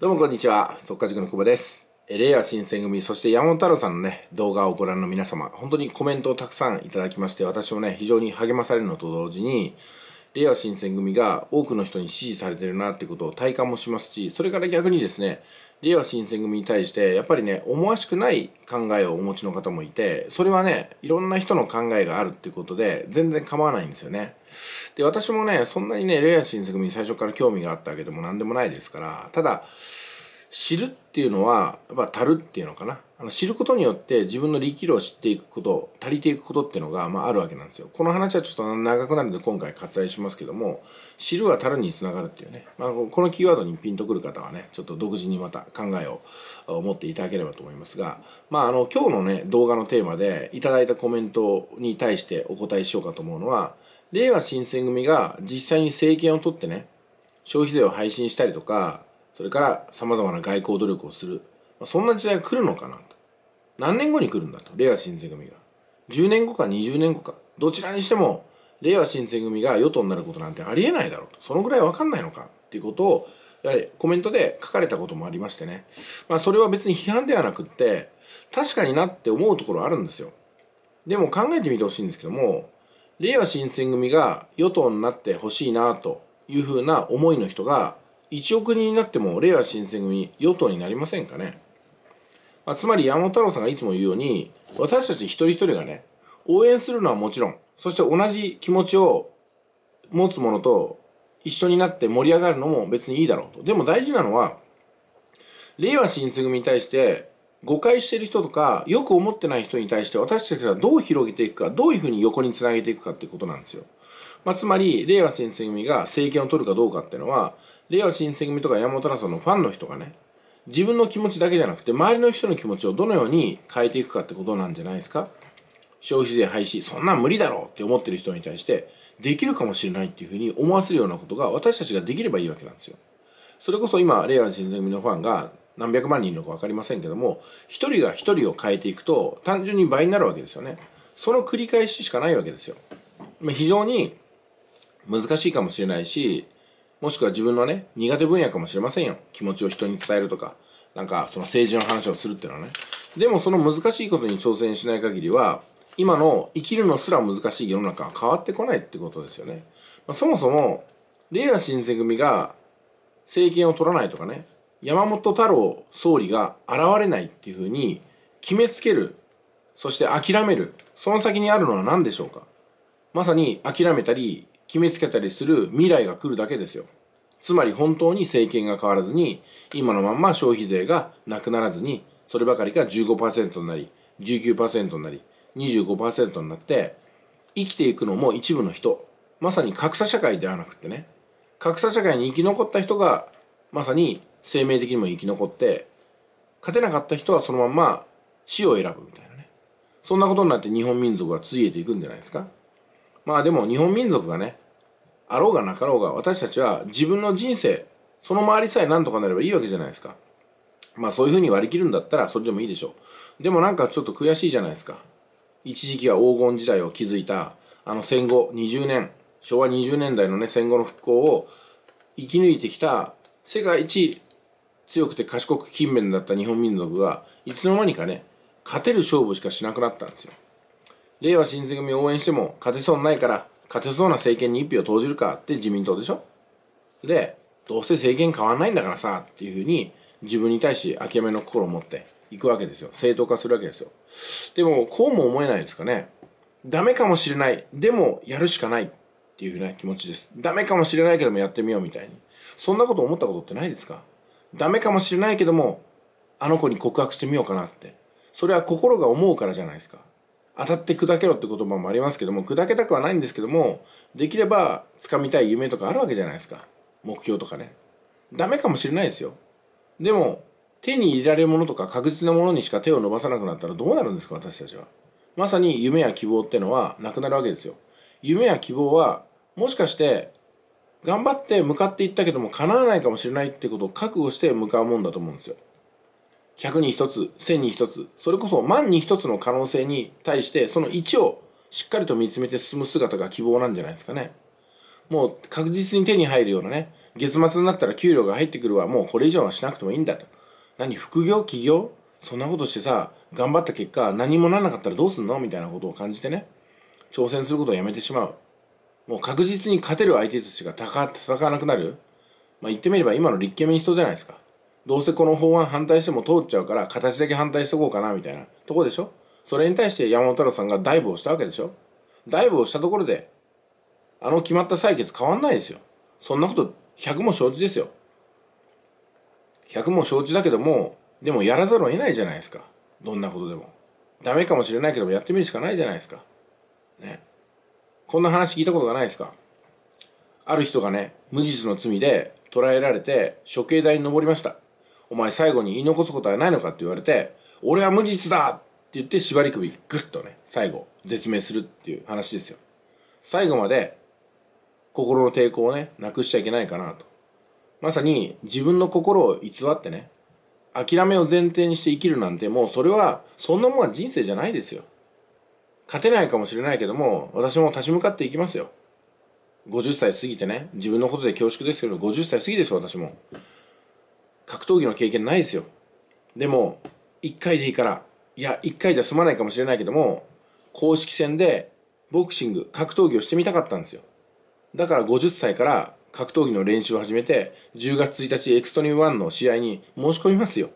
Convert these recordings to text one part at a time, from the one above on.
どうもこんにちは、速稼塾の久保です。令和新選組、そして山本太郎さんのね、動画をご覧の皆様、本当にコメントをたくさんいただきまして、私もね、非常に励まされるのと同時に、令和新選組が多くの人に支持されてるなってことを体感もしますし、それから逆にですね、令和新選組に対して、やっぱりね、思わしくない考えをお持ちの方もいて、それはね、いろんな人の考えがあるっていうことで、全然構わないんですよね。で、私もね、そんなにね、令和新選組に最初から興味があったわけでも何でもないですから、ただ、知るっていうのは、やっぱ足るっていうのかな。あの知ることによって自分の力量を知っていくこと足りていくことっていうのが、まあ、あるわけなんですよこの話はちょっと長くなるので今回割愛しますけども知るは足るにつながるっていうね、まあ、このキーワードにピンとくる方はねちょっと独自にまた考えを持っていただければと思いますが、まあ、あの今日のね動画のテーマでいただいたコメントに対してお答えしようかと思うのは令和新選組が実際に政権を取ってね消費税を配信したりとかそれから様々な外交努力をするそんな時代が来るのかな何年後に来るんだとれい新選組が10年後か20年後かどちらにしてもれいわ新選組が与党になることなんてありえないだろうとそのぐらい分かんないのかっていうことをやはりコメントで書かれたこともありましてね、まあ、それは別に批判ではなくって確かになって思うところあるんですよでも考えてみてほしいんですけどもれいわ新選組が与党になってほしいなというふうな思いの人が1億人になってもれいわ新選組与党になりませんかねまあ、つまり山本太郎さんがいつも言うように、私たち一人一人がね、応援するのはもちろん、そして同じ気持ちを持つものと一緒になって盛り上がるのも別にいいだろうと。でも大事なのは、令和新選組に対して誤解してる人とか、よく思ってない人に対して私たちはどう広げていくか、どういうふうに横につなげていくかっていうことなんですよ。まあ、つまり、令和新選組が政権を取るかどうかっていうのは、令和新選組とか山本太郎さんのファンの人がね、自分の気持ちだけじゃなくて周りの人の気持ちをどのように変えていくかってことなんじゃないですか消費税廃止そんな無理だろうって思ってる人に対してできるかもしれないっていうふうに思わせるようなことが私たちができればいいわけなんですよそれこそ今令和の新選組のファンが何百万人いるのか分かりませんけども一人が一人を変えていくと単純に倍になるわけですよねその繰り返ししかないわけですよ非常に難しいかもしれないしもしくは自分のね苦手分野かもしれませんよ気持ちを人に伝えるとかなんかその政治の話をするっていうのはねでもその難しいことに挑戦しない限りは今の生きるのすら難しい世の中は変わってこないってことですよね、まあ、そもそもれいわ新選組が政権を取らないとかね山本太郎総理が現れないっていうふうに決めつけるそして諦めるその先にあるのは何でしょうかまさに諦めたり決めつけたりする未来が来るだけですよつまり本当に政権が変わらずに、今のまんま消費税がなくならずに、そればかりが15%になり、19%になり、25%になって、生きていくのも一部の人、まさに格差社会ではなくてね、格差社会に生き残った人が、まさに生命的にも生き残って、勝てなかった人はそのまんま死を選ぶみたいなね。そんなことになって日本民族はついえていくんじゃないですか。まあでも日本民族がね、あろうがなかろうが、私たちは自分の人生、その周りさえ何とかなればいいわけじゃないですか。まあそういうふうに割り切るんだったらそれでもいいでしょう。でもなんかちょっと悔しいじゃないですか。一時期は黄金時代を築いた、あの戦後20年、昭和20年代のね、戦後の復興を生き抜いてきた世界一強くて賢く勤勉だった日本民族が、いつの間にかね、勝てる勝負しかしなくなったんですよ。令和新選組を応援しても勝てそうにないから、勝てそうな政権に一票投じるかって自民党でしょで、どうせ政権変わんないんだからさっていうふうに自分に対し諦めの心を持っていくわけですよ。正当化するわけですよ。でも、こうも思えないですかね。ダメかもしれない。でも、やるしかないっていうな気持ちです。ダメかもしれないけどもやってみようみたいに。そんなこと思ったことってないですかダメかもしれないけども、あの子に告白してみようかなって。それは心が思うからじゃないですか。当たって砕けろって言葉もありますけども砕けたくはないんですけどもできれば掴みたい夢とかあるわけじゃないですか目標とかねダメかもしれないですよでも手に入れられるものとか確実なものにしか手を伸ばさなくなったらどうなるんですか私たちはまさに夢や希望ってのはなくなるわけですよ夢や希望はもしかして頑張って向かっていったけども叶わないかもしれないってことを覚悟して向かうもんだと思うんですよ100に1つ、1000に1つ、それこそ万に1つの可能性に対して、その1をしっかりと見つめて進む姿が希望なんじゃないですかね。もう確実に手に入るようなね、月末になったら給料が入ってくるわ、もうこれ以上はしなくてもいいんだと。何、副業起業そんなことしてさ、頑張った結果、何もならなかったらどうすんのみたいなことを感じてね、挑戦することをやめてしまう。もう確実に勝てる相手たちが戦わなくなる。まあ、言ってみれば今の立憲民主党じゃないですか。どうせこの法案反対しても通っちゃうから形だけ反対しとこうかなみたいなとこでしょそれに対して山本太郎さんがダイブをしたわけでしょダイブをしたところであの決まった採決変わんないですよそんなこと100も承知ですよ100も承知だけどもでもやらざるを得ないじゃないですかどんなことでもダメかもしれないけどもやってみるしかないじゃないですかねこんな話聞いたことがないですかある人がね無実の罪で捕らえられて処刑台に登りましたお前最後に言い残すことはないのかって言われて、俺は無実だって言って縛り首グッとね、最後、絶命するっていう話ですよ。最後まで、心の抵抗をね、なくしちゃいけないかなと。まさに自分の心を偽ってね、諦めを前提にして生きるなんてもうそれは、そんなもんは人生じゃないですよ。勝てないかもしれないけども、私も立ち向かっていきますよ。50歳過ぎてね、自分のことで恐縮ですけど、50歳過ぎですよ、私も。格闘技の経験ないですよでも1回でいいからいや1回じゃ済まないかもしれないけども公式戦でボクシング格闘技をしてみたかったんですよだから50歳から格闘技の練習を始めて10月1日エクストリーム1の試合に申し込みますよ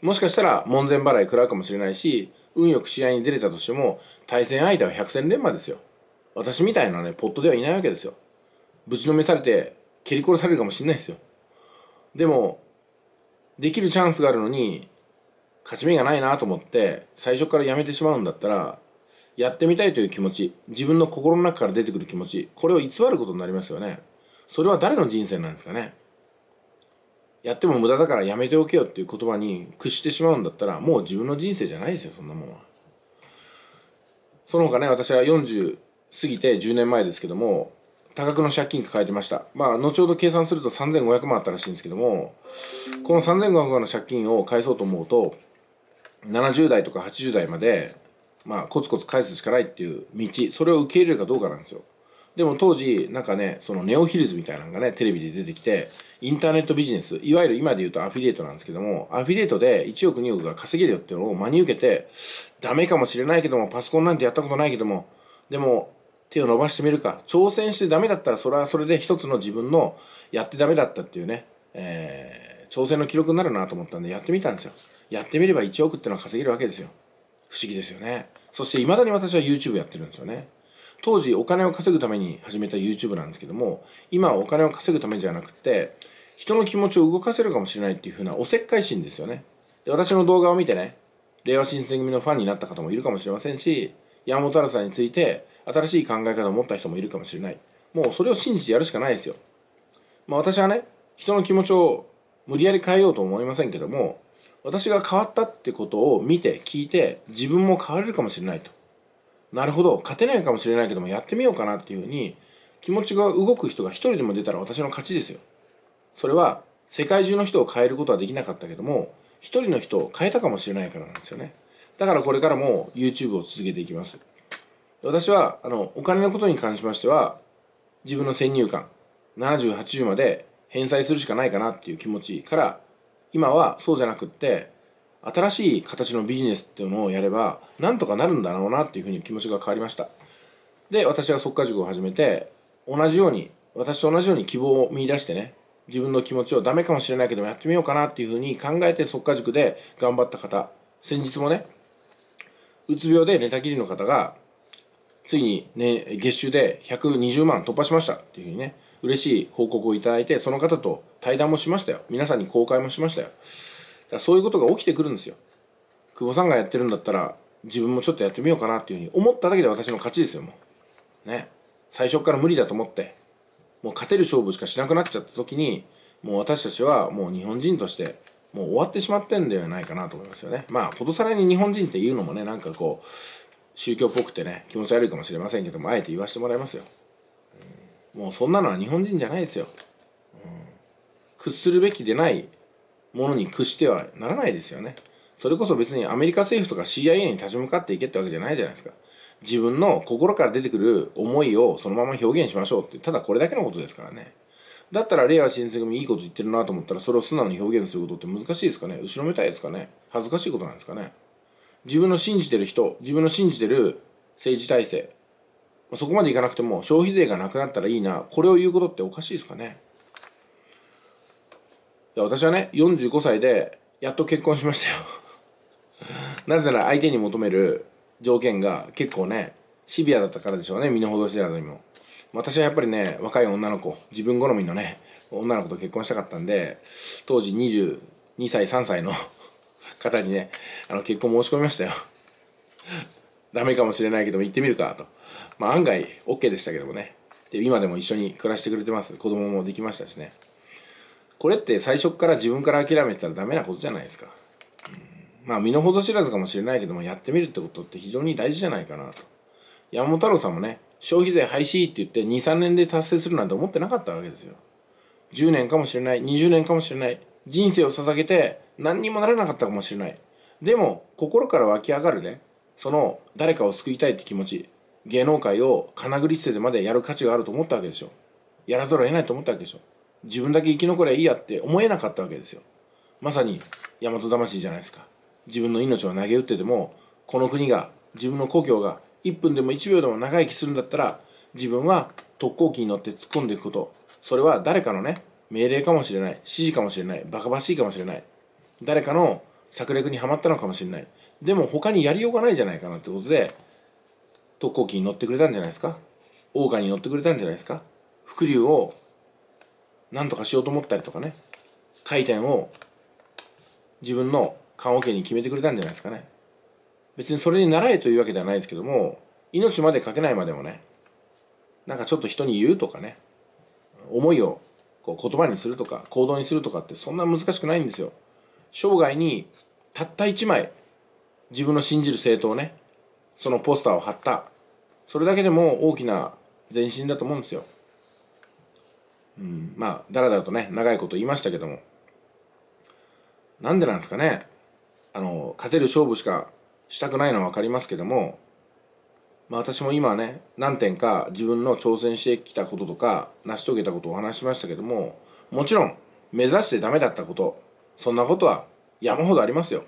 もしかしたら門前払い食らうかもしれないし運よく試合に出れたとしても対戦相手は百戦錬磨ですよ私みたいなねポットではいないわけですよぶちのめされて蹴り殺されるかもしれないですよでもできるチャンスがあるのに勝ち目がないなと思って最初からやめてしまうんだったらやってみたいという気持ち自分の心の中から出てくる気持ちこれを偽ることになりますよねそれは誰の人生なんですかねやっても無駄だからやめておけよっていう言葉に屈してしまうんだったらもう自分の人生じゃないですよそんなもんはその他ね私は40過ぎて10年前ですけども多額の借金抱えてました。まあ、後ほど計算すると3500万あったらしいんですけども、この3500万の借金を返そうと思うと、70代とか80代まで、まあ、コツコツ返すしかないっていう道、それを受け入れるかどうかなんですよ。でも当時、なんかね、そのネオヒルズみたいなのがね、テレビで出てきて、インターネットビジネス、いわゆる今で言うとアフィリエイトなんですけども、アフィリエイトで1億2億が稼げるよっていうのを真に受けて、ダメかもしれないけども、パソコンなんてやったことないけども、でも、手を伸ばしてみるか挑戦してダメだったらそれはそれで一つの自分のやってダメだったっていうね、えー、挑戦の記録になるなと思ったんでやってみたんですよやってみれば1億ってのは稼げるわけですよ不思議ですよねそしていまだに私は YouTube やってるんですよね当時お金を稼ぐために始めた YouTube なんですけども今はお金を稼ぐためじゃなくて人の気持ちを動かせるかもしれないっていう風なおせっかい心ですよねで私の動画を見てね令和新選組のファンになった方もいるかもしれませんし山本郎さんについて新しい考え方を持った人もいるかもしれないもうそれを信じてやるしかないですよ、まあ、私はね人の気持ちを無理やり変えようと思いませんけども私が変わったってことを見て聞いて自分も変われるかもしれないとなるほど勝てないかもしれないけどもやってみようかなっていうふうに気持ちが動く人が一人でも出たら私の勝ちですよそれは世界中の人を変えることはできなかったけども一人の人を変えたかもしれないからなんですよねだからこれからも YouTube を続けていきます私はあのお金のことに関しましては自分の先入観7080まで返済するしかないかなっていう気持ちから今はそうじゃなくって新しい形のビジネスっていうのをやればなんとかなるんだろうなっていうふうに気持ちが変わりましたで私は即化塾を始めて同じように私と同じように希望を見出してね自分の気持ちをダメかもしれないけどもやってみようかなっていうふうに考えて即化塾で頑張った方先日もねうつ病で寝たきりの方がついにね、月収で120万突破しましたっていうふうにね、嬉しい報告をいただいて、その方と対談もしましたよ。皆さんに公開もしましたよ。だからそういうことが起きてくるんですよ。久保さんがやってるんだったら、自分もちょっとやってみようかなっていうふうに思っただけで私の勝ちですよ、もう。ね。最初から無理だと思って、もう勝てる勝負しかしなくなっちゃった時に、もう私たちはもう日本人として、もう終わってしまってんではないかなと思いますよね。まあ、ことさらに日本人っていうのもね、なんかこう、宗教っぽくてね気持ち悪いかもしれませんけどもあえて言わせてもらいますよ、うん、もうそんなのは日本人じゃないですよ、うん、屈するべきでないものに屈してはならないですよねそれこそ別にアメリカ政府とか CIA に立ち向かっていけってわけじゃないじゃないですか自分の心から出てくる思いをそのまま表現しましょうってただこれだけのことですからねだったら令和新選組いいこと言ってるなと思ったらそれを素直に表現することって難しいですかね後ろめたいですかね恥ずかしいことなんですかね自分の信じてる人自分の信じてる政治体制そこまでいかなくても消費税がなくなったらいいなこれを言うことっておかしいですかねいや私はね45歳でやっと結婚しましたよ なぜなら相手に求める条件が結構ねシビアだったからでしょうね身の程知らずにも私はやっぱりね若い女の子自分好みのね女の子と結婚したかったんで当時22歳3歳の方にね、あの、結婚申し込みましたよ。ダメかもしれないけども行ってみるかと。まあ案外 OK でしたけどもね。で、今でも一緒に暮らしてくれてます。子供もできましたしね。これって最初から自分から諦めてたらダメなことじゃないですか。うん、まあ身の程知らずかもしれないけども、やってみるってことって非常に大事じゃないかなと。山本太郎さんもね、消費税廃止って言って2、3年で達成するなんて思ってなかったわけですよ。10年かもしれない、20年かもしれない、人生を捧げて何にもならなかったかもしれない。でも、心から湧き上がるね、その誰かを救いたいって気持ち、芸能界を金繰り捨ててまでやる価値があると思ったわけでしょ。やらざるを得ないと思ったわけでしょ。自分だけ生き残りゃいいやって思えなかったわけですよ。まさに、大和魂じゃないですか。自分の命を投げ打ってでも、この国が、自分の故郷が、1分でも1秒でも長生きするんだったら、自分は特攻機に乗って突っ込んでいくこと。それは誰かのね、命令かもしれない、指示かもしれない、バカバしいかもしれない。誰かの策略にはまったのかもしれないでも他にやりようがないじゃないかなってことで特攻機に乗ってくれたんじゃないですか桜花に乗ってくれたんじゃないですか伏竜を何とかしようと思ったりとかね回転を自分の棺桶に決めてくれたんじゃないですかね別にそれに習えというわけではないですけども命までかけないまでもねなんかちょっと人に言うとかね思いをこう言葉にするとか行動にするとかってそんな難しくないんですよ生涯にたった1枚自分の信じる政党ねそのポスターを貼ったそれだけでも大きな前進だと思うんですよ、うん、まあだらだらとね長いこと言いましたけどもなんでなんですかねあの勝てる勝負しかしたくないのは分かりますけども、まあ、私も今ね何点か自分の挑戦してきたこととか成し遂げたことをお話しましたけどももちろん目指してダメだったことそんなことは山ほどありますよ。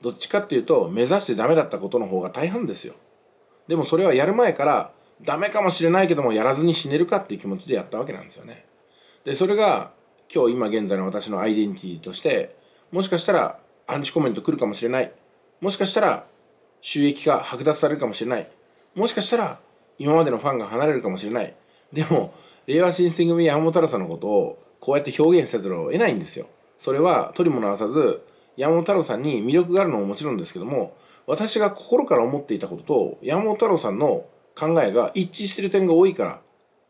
どっちかっていうと、目指してダメだったことの方が大半ですよ。でもそれはやる前から、ダメかもしれないけども、やらずに死ねるかっていう気持ちでやったわけなんですよね。で、それが、今日今現在の私のアイデンティティとして、もしかしたら、アンチコメント来るかもしれない。もしかしたら、収益が剥奪されるかもしれない。もしかしたら、今までのファンが離れるかもしれない。でも、令和新選組山本太郎さんのことを、こうやって表現せざるを得ないんですよ。それは取りも直さず山本太郎さんに魅力があるのももちろんですけども私が心から思っていたことと山本太郎さんの考えが一致してる点が多いから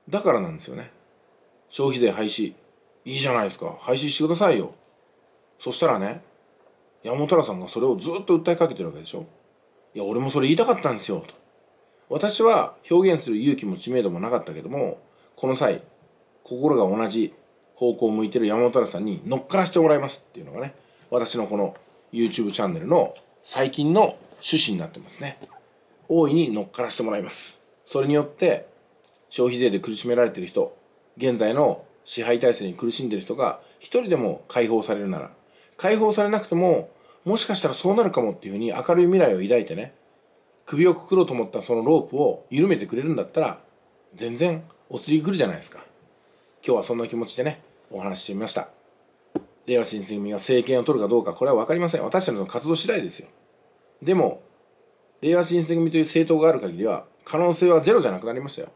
だからなんですよね消費税廃止いいじゃないですか廃止してくださいよそしたらね山本太郎さんがそれをずっと訴えかけてるわけでしょいや俺もそれ言いたかったんですよと私は表現する勇気も知名度もなかったけどもこの際心が同じ方向を向いてる山本原さんに乗っからしてもらいますっていうのがね私のこの YouTube チャンネルの最近の趣旨になってますね大いに乗っからしてもらいますそれによって消費税で苦しめられてる人現在の支配体制に苦しんでる人が一人でも解放されるなら解放されなくてももしかしたらそうなるかもっていうふうに明るい未来を抱いてね首をくくろうと思ったそのロープを緩めてくれるんだったら全然お釣り来るじゃないですか今日はそんな気持ちでねお話ししてみました令和新選組が政権を取るかどうかこれは分かりません私たちの活動次第ですよでも令和新選組という政党がある限りは可能性はゼロじゃなくなりましたよ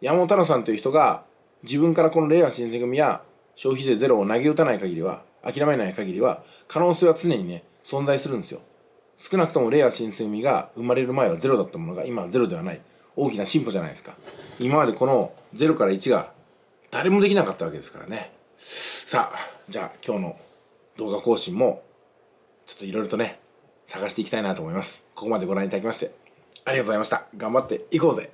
山本太郎さんという人が自分からこの令和新選組や消費税ゼロを投げ打たない限りは諦めない限りは可能性は常にね存在するんですよ少なくとも令和新選組が生まれる前はゼロだったものが今はゼロではない大きな進歩じゃないですか今までこのロから1が誰もできなかったわけですからねさあじゃあ今日の動画更新もちょっといろいろとね探していきたいなと思いますここまでご覧いただきましてありがとうございました頑張っていこうぜ